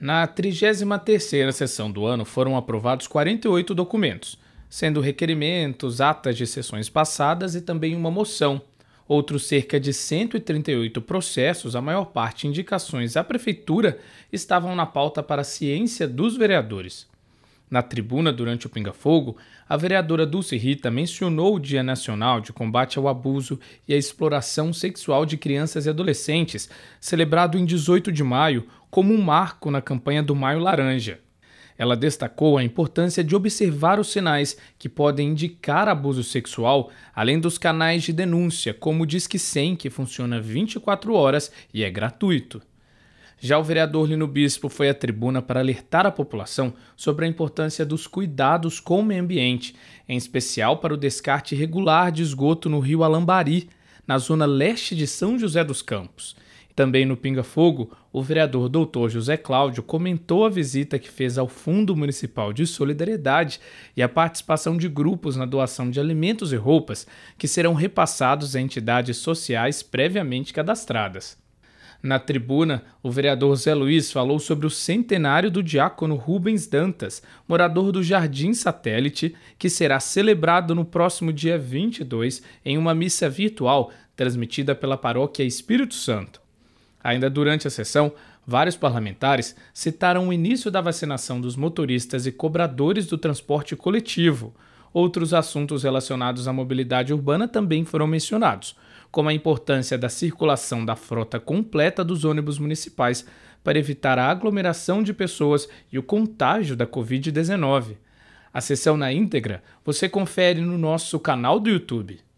Na 33ª sessão do ano foram aprovados 48 documentos, sendo requerimentos, atas de sessões passadas e também uma moção. Outros cerca de 138 processos, a maior parte indicações à prefeitura, estavam na pauta para a ciência dos vereadores. Na tribuna durante o Pinga Fogo, a vereadora Dulce Rita mencionou o Dia Nacional de Combate ao Abuso e à Exploração Sexual de Crianças e Adolescentes, celebrado em 18 de maio, como um marco na campanha do Maio Laranja. Ela destacou a importância de observar os sinais que podem indicar abuso sexual, além dos canais de denúncia, como o Disque 100, que funciona 24 horas e é gratuito. Já o vereador Lino Bispo foi à tribuna para alertar a população sobre a importância dos cuidados com o meio ambiente, em especial para o descarte regular de esgoto no rio Alambari, na zona leste de São José dos Campos. Também no Pinga Fogo, o vereador doutor José Cláudio comentou a visita que fez ao Fundo Municipal de Solidariedade e a participação de grupos na doação de alimentos e roupas que serão repassados a entidades sociais previamente cadastradas. Na tribuna, o vereador Zé Luiz falou sobre o centenário do diácono Rubens Dantas, morador do Jardim Satélite, que será celebrado no próximo dia 22 em uma missa virtual transmitida pela Paróquia Espírito Santo. Ainda durante a sessão, vários parlamentares citaram o início da vacinação dos motoristas e cobradores do transporte coletivo. Outros assuntos relacionados à mobilidade urbana também foram mencionados, como a importância da circulação da frota completa dos ônibus municipais para evitar a aglomeração de pessoas e o contágio da Covid-19. A sessão na íntegra você confere no nosso canal do YouTube.